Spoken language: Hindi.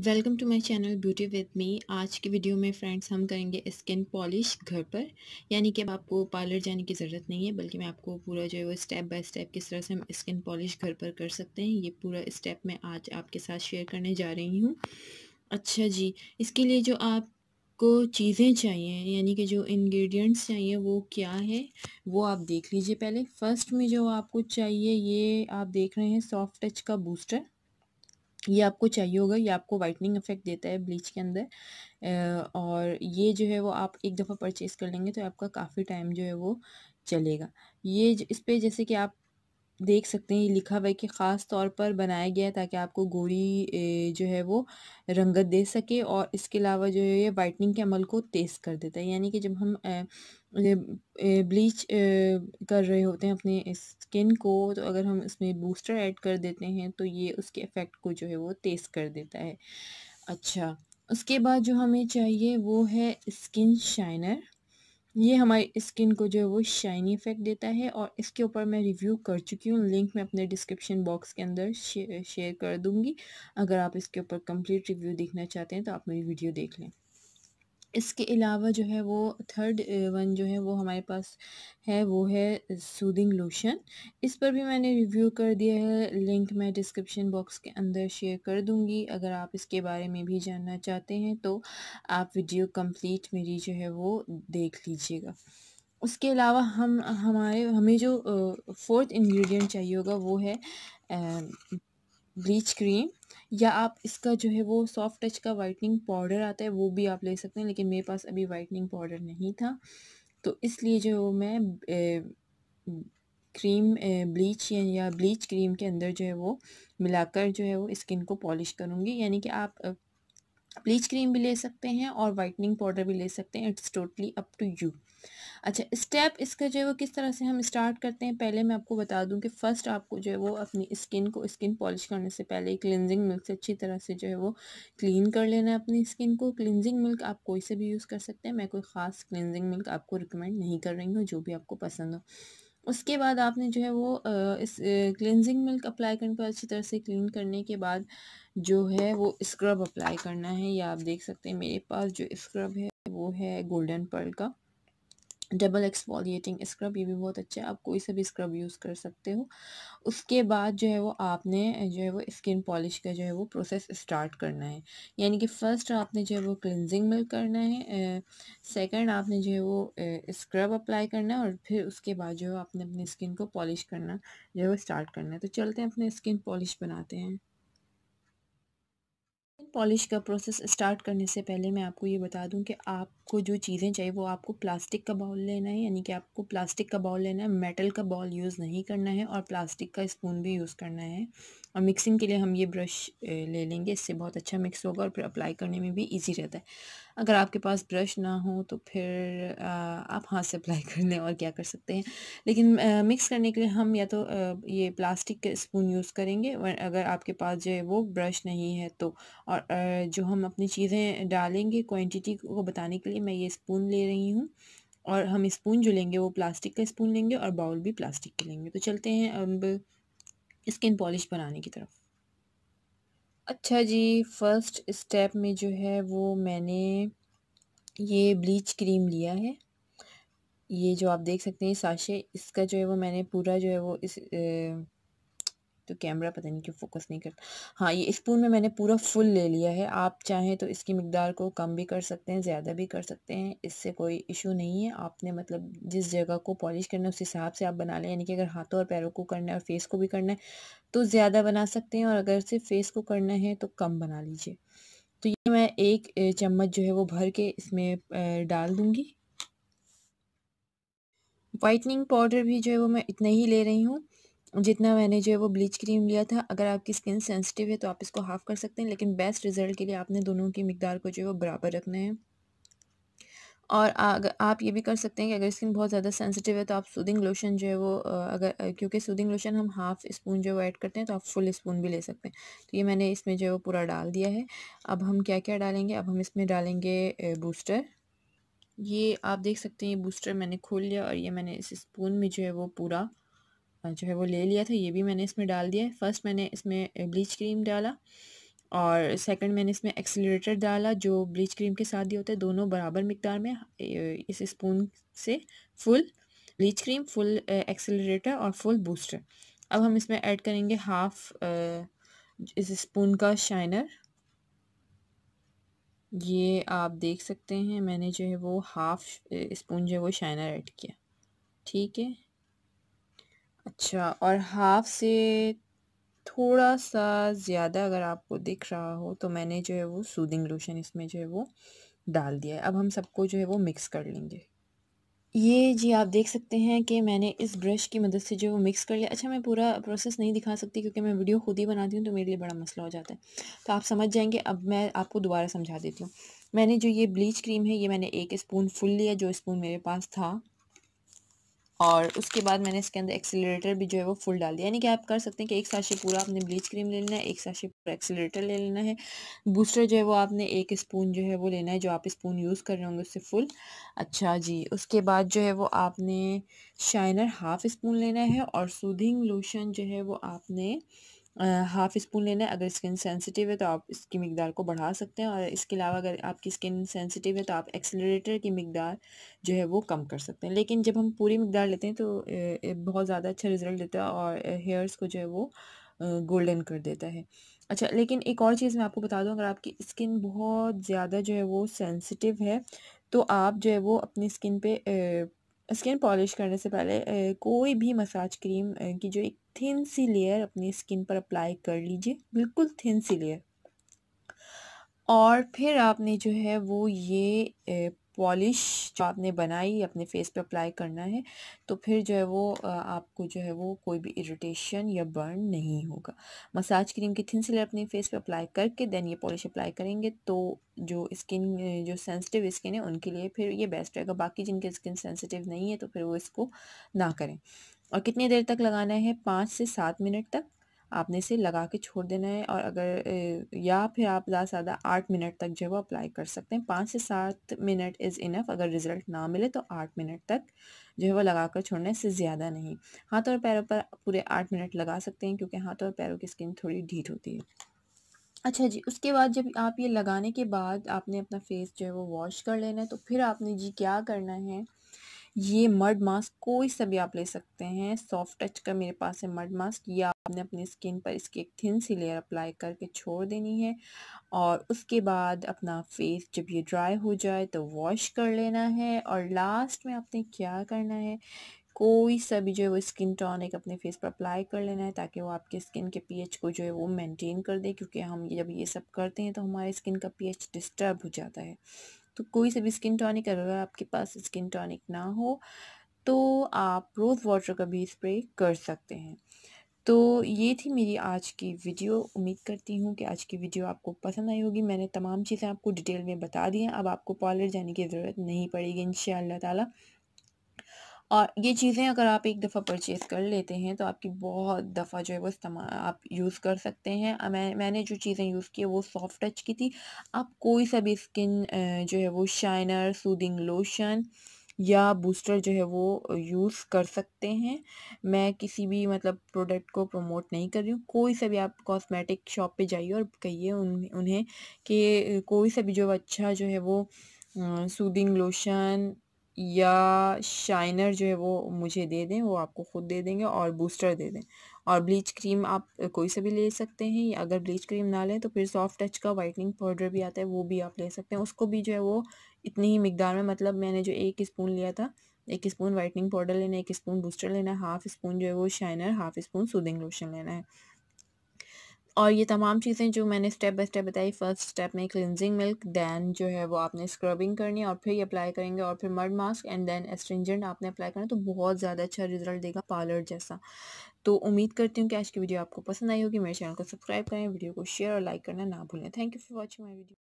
Welcome to my channel beauty with me आज की वीडियो में फ्रेंड्स हम करेंगे स्किन पॉलिश घर पर यानी कि अब आपको पार्लर जाने की ज़रूरत नहीं है बल्कि मैं आपको पूरा जो है वो स्टेप बाय स्टेप किस तरह से हम स्किन पॉलिश घर पर कर सकते हैं ये पूरा स्टेप मैं आज आपके साथ शेयर करने जा रही हूँ अच्छा जी इसके लिए जो आप आपको चीज़ें चाहिए यानी कि जो इंग्रेडिएंट्स चाहिए वो क्या है वो आप देख लीजिए पहले फर्स्ट में जो आपको चाहिए ये आप देख रहे हैं सॉफ्ट टच का बूस्टर ये आपको चाहिए होगा ये आपको वाइटनिंग इफेक्ट देता है ब्लीच के अंदर और ये जो है वो आप एक दफ़ा परचेज़ कर लेंगे तो आपका काफ़ी टाइम जो है वो चलेगा ये इस पर जैसे कि आप देख सकते हैं ये लिखा हुआ है कि ख़ास तौर पर बनाया गया है ताकि आपको गोरी जो है वो रंगत दे सके और इसके अलावा जो है ये वाइटनिंग के अमल को तेज़ कर देता है यानी कि जब हम मतलब, ब्लीच कर रहे होते हैं अपने स्किन को तो अगर हम इसमें बूस्टर ऐड कर देते हैं तो ये उसके इफ़ेक्ट को जो है वो तेज़ कर देता है अच्छा उसके बाद जो हमें चाहिए वो है स्किन शाइनर ये हमारी स्किन को जो है वो शाइनी इफेक्ट देता है और इसके ऊपर मैं रिव्यू कर चुकी हूँ लिंक मैं अपने डिस्क्रिप्शन बॉक्स के अंदर शेयर कर दूँगी अगर आप इसके ऊपर कंप्लीट रिव्यू देखना चाहते हैं तो आप मेरी वीडियो देख लें इसके अलावा जो है वो थर्ड वन जो है वो हमारे पास है वो है सूदिंग लोशन इस पर भी मैंने रिव्यू कर दिया है लिंक मैं डिस्क्रिप्शन बॉक्स के अंदर शेयर कर दूंगी अगर आप इसके बारे में भी जानना चाहते हैं तो आप वीडियो कंप्लीट मेरी जो है वो देख लीजिएगा उसके अलावा हम हमारे हमें जो फोर्थ इन्ग्रीडियंट चाहिए होगा वो है ब्लीच क्रीम या आप इसका जो है वो सॉफ्ट टच का वाइटनिंग पाउडर आता है वो भी आप ले सकते हैं लेकिन मेरे पास अभी वाइटनिंग पाउडर नहीं था तो इसलिए जो है मैं ए, क्रीम ए, ब्लीच या ब्लीच क्रीम के अंदर जो है वो मिलाकर जो है वो स्किन को पॉलिश करूँगी यानी कि आप ब्लीच क्रीम भी ले सकते हैं और वाइटनिंग पाउडर भी ले सकते हैं it's totally up to you अच्छा स्टेप इसका जो है वो किस तरह से हम स्टार्ट करते हैं पहले मैं आपको बता दूं कि फ़र्स्ट आपको जो है वो अपनी स्किन को स्किन पॉलिश करने से पहले क्लिनजिंग मिल्क से अच्छी तरह से जो है वो क्लीन कर लेना है अपनी स्किन को क्लिनजिंग मिल्क आप कोई से भी यूज़ कर सकते हैं मैं कोई ख़ास क्लिनजिंग मिल्क आपको रिकमेंड नहीं कर रही हूँ जो भी आपको पसंद हो उसके बाद आपने जो है वो इस क्लिनजिंग मिल्क अप्लाई करने पर अच्छी तरह से क्लीन करने के बाद जो है वो स्क्रब अप्लाई करना है या आप देख सकते हैं मेरे पास जो स्क्रब है वो है गोल्डन पर्ल का डबल एक्सपोलिएटिंग स्क्रब ये भी बहुत अच्छा है आप कोई सा भी स्क्रब यूज़ कर सकते हो उसके बाद जो है वो आपने जो है वो स्किन पॉलिश का जो है वो प्रोसेस स्टार्ट करना है यानी कि फ़र्स्ट आपने जो है वो क्लिनजिंग मिल्क करना है सेकंड आपने जो है वो स्क्रब अप्लाई करना है और फिर उसके बाद जो है आपने अपनी स्किन को पॉलिश करना जो है वो स्टार्ट करना है तो चलते हैं अपने स्किन पॉलिश बनाते हैं पॉलिश का प्रोसेस स्टार्ट करने से पहले मैं आपको ये बता दूं कि आपको जो चीज़ें चाहिए वो आपको प्लास्टिक का बाउल लेना है यानी कि आपको प्लास्टिक का बाउल लेना है मेटल का बाउल यूज़ नहीं करना है और प्लास्टिक का स्पून भी यूज़ करना है और मिक्सिंग के लिए हम ये ब्रश ले लेंगे इससे बहुत अच्छा मिक्स होगा और फिर अप्लाई करने में भी इजी रहता है अगर आपके पास ब्रश ना हो तो फिर आप हाथ से अप्लाई कर लें और क्या कर सकते हैं लेकिन मिक्स करने के लिए हम या तो ये प्लास्टिक स्पून यूज़ करेंगे और अगर आपके पास जो है वो ब्रश नहीं है तो और जो हम अपनी चीज़ें डालेंगे क्वान्टिटी को बताने के लिए मैं ये स्पून ले रही हूँ और हम स्पून जो लेंगे वो प्लास्टिक का स्पून लेंगे और बाउल भी प्लास्टिक के लेंगे तो चलते हैं अब स्किन पॉलिश बनाने की तरफ अच्छा जी फर्स्ट स्टेप में जो है वो मैंने ये ब्लीच क्रीम लिया है ये जो आप देख सकते हैं साशे इसका जो है वो मैंने पूरा जो है वो इस तो कैमरा पता नहीं क्यों फोकस नहीं करता हाँ ये स्पून में मैंने पूरा फुल ले लिया है आप चाहें तो इसकी मकदार को कम भी कर सकते हैं ज़्यादा भी कर सकते हैं इससे कोई इशू नहीं है आपने मतलब जिस जगह को पॉलिश करना है उस हिसाब से आप बना लें यानी कि अगर हाथों और पैरों को करना है और फेस को भी करना है तो ज़्यादा बना सकते हैं और अगर सिर्फ फेस को करना है तो कम बना लीजिए तो ये मैं एक चम्मच जो है वो भर के इसमें डाल दूँगी वाइटनिंग पाउडर भी जो है वो मैं इतना ही ले रही हूँ जितना मैंने जो है वो ब्लीच क्रीम लिया था अगर आपकी स्किन सेंसिटिव है तो आप इसको हाफ़ कर सकते हैं लेकिन बेस्ट रिज़ल्ट के लिए आपने दोनों की मकदार को जो है वो बराबर रखना है और अगर आप ये भी कर सकते हैं कि अगर स्किन बहुत ज़्यादा सेंसिटिव है तो आप सूदिंग लोशन जो है वो अगर क्योंकि सूदिंग लोशन हम हाफ़ स्पून जो है ऐड करते हैं तो आप फुल स्पून भी ले सकते हैं तो ये मैंने इसमें जो है वो पूरा डाल दिया है अब हम क्या क्या डालेंगे अब हम इसमें डालेंगे बूस्टर ये आप देख सकते हैं ये बूस्टर मैंने खोल लिया और ये मैंने इस स्पून में जो है वो पूरा जो है वो ले लिया था ये भी मैंने इसमें डाल दिया फ़र्स्ट मैंने इसमें ब्लीच क्रीम डाला और सेकंड मैंने इसमें एक्सीटर डाला जो ब्लीच क्रीम के साथ ही होता है दोनों बराबर मकदार में इस स्पून से full bleach cream full exciter और फुल बूस्टर अब हम इसमें ऐड करेंगे हाफ इस स्पून का शाइनर ये आप देख सकते हैं मैंने जो है वो हाफ स्पून जो है वो शाइनर ऐड किया ठीक है अच्छा और हाफ़ से थोड़ा-सा ज़्यादा अगर आपको दिख रहा हो तो मैंने जो है वो सूदिंग लोशन इसमें जो है वो डाल दिया है। अब हम सबको जो है वो मिक्स कर लेंगे। ये जी आप देख सकते हैं कि मैंने इस ब्रश की मदद से जो है वो मिक्स कर लिया। अच्छा मैं पूरा प्रोसेस नहीं दिखा सकती क्योंकि मैं वीडियो खुद ही बनाती हूँ तो मेरे लिए बड़ा मसला हो जाता है। तो आप समझ जाएँगे अब मैं आपको दोबारा समझा देती हूँ। मैंने जो ये ब्लीच क्रीम है ये मैंने एक स्पून फुल लिया जो स्पून मेरे पास था। और उसके बाद मैंने इसके अंदर एक्सीटर भी जो है वो फुल डाल दिया यानी कि आप कर सकते हैं कि एक साशे पूरा आपने ब्लीच क्रीम ले लेना है एक साशे पूरा एक्सीटर ले लेना है बूस्टर जो है वो आपने एक स्पून जो है वो लेना है जो आप स्पून यूज़ कर रहे होंगे उससे फुल अच्छा जी उसके बाद जो है वो आपने शाइनर हाफ़ स्पून लेना है और सूदिंग लोशन जो है वो आपने हाफ़ स्पून लेना है अगर स्किन सेंसिटिव है तो आप इसकी मकदार को बढ़ा सकते हैं और इसके अलावा अगर आपकी स्किन सेंसिटिव है तो आप एक्सेलरेटर की मकदार जो है वो कम कर सकते हैं लेकिन जब हम पूरी मकदार लेते हैं तो बहुत ज़्यादा अच्छा रिजल्ट देता है और हेयर्स को जो है वो गोल्डन कर देता है अच्छा लेकिन एक और चीज़ मैं आपको बता दूँ अगर आपकी स्किन बहुत ज़्यादा जो है वो सेंसिटिव है तो आप जो है वो अपनी स्किन पे स्किन पॉलिश करने से पहले कोई भी मसाज क्रीम की जो एक थिन सी लेयर अपनी स्किन पर अप्लाई कर लीजिए बिल्कुल थिन सी लेयर और फिर आपने जो है वो ये पॉलिश जो आपने बनाई अपने फेस पे अप्लाई करना है तो फिर जो है वो आपको जो है वो कोई भी इरिटेशन या बर्न नहीं होगा मसाज क्रीम की थिन सिलर अपने फेस पे अप्लाई करके देन ये पॉलिश अप्लाई करेंगे तो जो स्किन जो सेंसिटिव स्किन है उनके लिए फिर ये बेस्ट रहेगा बाकी जिनके स्किन सेंसिटिव नहीं है तो फिर वो इसको ना करें और कितनी देर तक लगाना है पाँच से सात मिनट तक आपने इसे लगा के छोड़ देना है और अगर या फिर आप ज़्यादा से ज़्यादा आठ मिनट तक जो है वो अप्लाई कर सकते हैं पाँच से सात मिनट इज़ इनफ अगर रिज़ल्ट ना मिले तो आठ मिनट तक जो है वो लगा कर छोड़ना इससे ज़्यादा नहीं हाथ और पैरों पर पूरे आठ मिनट लगा सकते हैं क्योंकि हाथ और पैरों की स्किन थोड़ी ढीठ होती है अच्छा जी उसके बाद जब आप ये लगाने के बाद आपने अपना फेस जो है वो वॉश कर लेना है तो फिर आपने जी क्या करना है ये मर्ड मास्क कोई सा भी आप ले सकते हैं सॉफ्ट टच का मेरे पास है मर्ड मास्क या आपने अपनी स्किन पर इसकी एक थिन सी लेयर अप्लाई करके छोड़ देनी है और उसके बाद अपना फेस जब ये ड्राई हो जाए तो वॉश कर लेना है और लास्ट में आपने क्या करना है कोई सा भी जो है वो स्किन टॉनिक अपने फेस पर अप्लाई कर लेना है ताकि वो आपके स्किन के पीएच को जो है वो मेंटेन कर दे क्योंकि हम जब ये सब करते हैं तो हमारे स्किन का पीएच डिस्टर्ब हो जाता है तो कोई से भी स्किन टॉनिक अगर आपके पास स्किन टॉनिक ना हो तो आप रोज़ वाटर का भी स्प्रे कर सकते हैं तो ये थी मेरी आज की वीडियो उम्मीद करती हूँ कि आज की वीडियो आपको पसंद आई होगी मैंने तमाम चीज़ें आपको डिटेल में बता दी हैं अब आपको पॉलर जाने की ज़रूरत नहीं पड़ेगी इन ताला और ये चीज़ें अगर आप एक दफ़ा परचेज़ कर लेते हैं तो आपकी बहुत दफ़ा जो है वो इस्तेमाल आप यूज़ कर सकते हैं मैं मैंने जो चीज़ें यूज़ की वो सॉफ्ट टच की थी आप कोई सा भी स्किन जो है वो शाइनर सूदिंग लोशन या बूस्टर जो है वो यूज़ कर सकते हैं मैं किसी भी मतलब प्रोडक्ट को प्रमोट नहीं कर रही हूँ कोई सा भी आप कॉस्मेटिक शॉप पे जाइए और कहिए उन उन्हें कि कोई सा भी जो अच्छा जो है वो सूदिंग लोशन या शाइनर जो है वो मुझे दे दें वो आपको ख़ुद दे देंगे और बूस्टर दे दें और ब्लीच क्रीम आप कोई से भी ले सकते हैं या अगर ब्लीच क्रीम ना लें तो फिर सॉफ्ट टच का वाइटनिंग पाउडर भी आता है वो भी आप ले सकते हैं उसको भी जो है वो इतनी ही मिकदार में मतलब मैंने जो एक स्पून लिया था एक स्पून वाइटनिंग पाउडर लेना है एक स्पून बूस्टर लेना है हाफ़ स्पून जो है वो shiner half spoon soothing lotion लेना है और ये तमाम चीज़ें जो मैंने स्टेप बाय स्टेप बताई फर्स्ट स्टेप में क्लिनजिंग मिल्क दैन जो है वो आपने स्क्रबिंग करनी है और फिर अप्लाई करेंगे और फिर mud mask and then astringent आपने अप्लाई करना तो बहुत ज़्यादा अच्छा रिजल्ट देगा पार्लर जैसा तो उम्मीद करती हूँ कि आज की वीडियो आपको पसंद आई होगी मेरे चैनल को सब्सक्राइब करें वीडियो को शेयर और लाइक करना ना भूलें thank you for watching my video